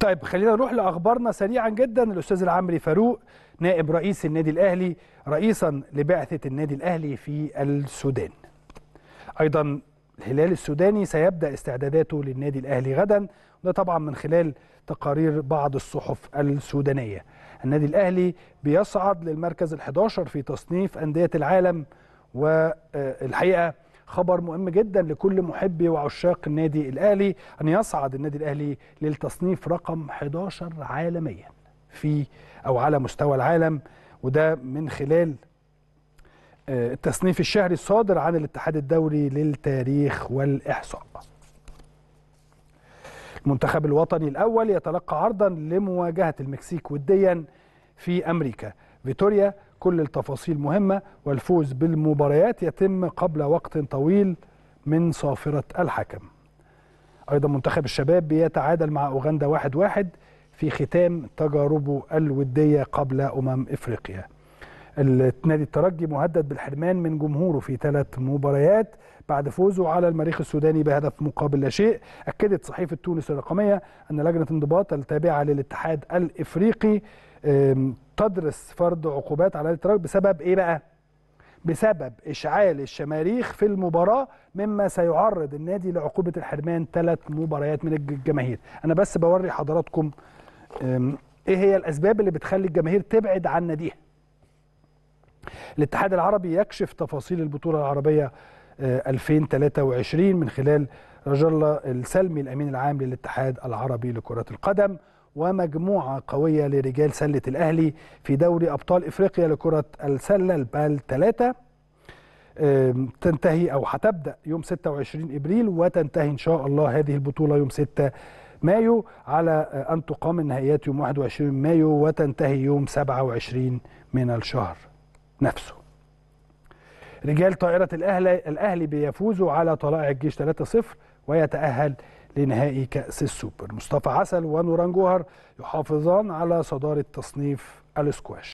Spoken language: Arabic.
طيب خلينا نروح لاخبارنا سريعا جدا الاستاذ العمري فاروق نائب رئيس النادي الاهلي رئيسا لبعثه النادي الاهلي في السودان ايضا الهلال السوداني سيبدا استعداداته للنادي الاهلي غدا وده طبعا من خلال تقارير بعض الصحف السودانيه النادي الاهلي بيصعد للمركز ال11 في تصنيف انديه العالم والحقيقه خبر مهم جدا لكل محبي وعشاق النادي الاهلي ان يصعد النادي الاهلي للتصنيف رقم 11 عالميا في او على مستوى العالم وده من خلال آه، التصنيف الشهري الصادر عن الاتحاد الدولي للتاريخ والاحصاء المنتخب الوطني الأول يتلقى عرضا لمواجهة المكسيك وديا في أمريكا فيتوريا كل التفاصيل مهمة والفوز بالمباريات يتم قبل وقت طويل من صافرة الحكم أيضا منتخب الشباب بيتعادل مع أوغندا واحد واحد في ختام تجاربه الودية قبل أمم إفريقيا النادي الترجي مهدد بالحرمان من جمهوره في ثلاث مباريات بعد فوزه على المريخ السوداني بهدف مقابل لا شيء أكدت صحيفة تونس الرقمية أن لجنة انضباط التابعة للاتحاد الإفريقي تدرس فرض عقوبات على الاتراك بسبب ايه بقى بسبب اشعال الشماريخ في المباراه مما سيعرض النادي لعقوبه الحرمان ثلاث مباريات من الجماهير انا بس بوري حضراتكم ايه هي الاسباب اللي بتخلي الجماهير تبعد عن ناديها الاتحاد العربي يكشف تفاصيل البطوله العربيه 2023 آه، من خلال رجل السلمي الامين العام للاتحاد العربي لكره القدم ومجموعة قوية لرجال سلة الأهلي في دوري أبطال إفريقيا لكرة السلة البال 3 تنتهي أو هتبدأ يوم 26 إبريل وتنتهي إن شاء الله هذه البطولة يوم 6 مايو على آه، أن تقام النهائيات يوم 21 مايو وتنتهي يوم 27 من الشهر نفسه رجال طائرة الأهلي, الأهلي بيفوزوا على طلائع الجيش 3-0 ويتأهل لنهائي كأس السوبر مصطفى عسل ونوران جوهر يحافظان على صدارة تصنيف الاسكواش